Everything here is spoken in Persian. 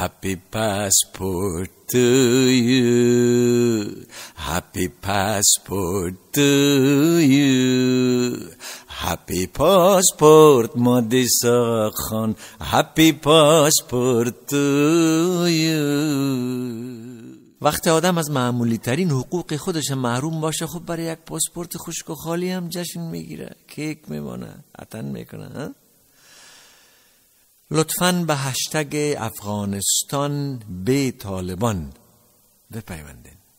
Happy passport to you. Happy passport to you. Happy passport, Modisa Khan. Happy passport to you. وقتی آدم از معمولی ترین حقوق خودش محروم باشه خب برای یک پاسپورت خشک و خالی هم جشن میگیره کیک میمانه عطن میکنه ها؟ لطفا به هشتگ افغانستان به طالبان بپیوندین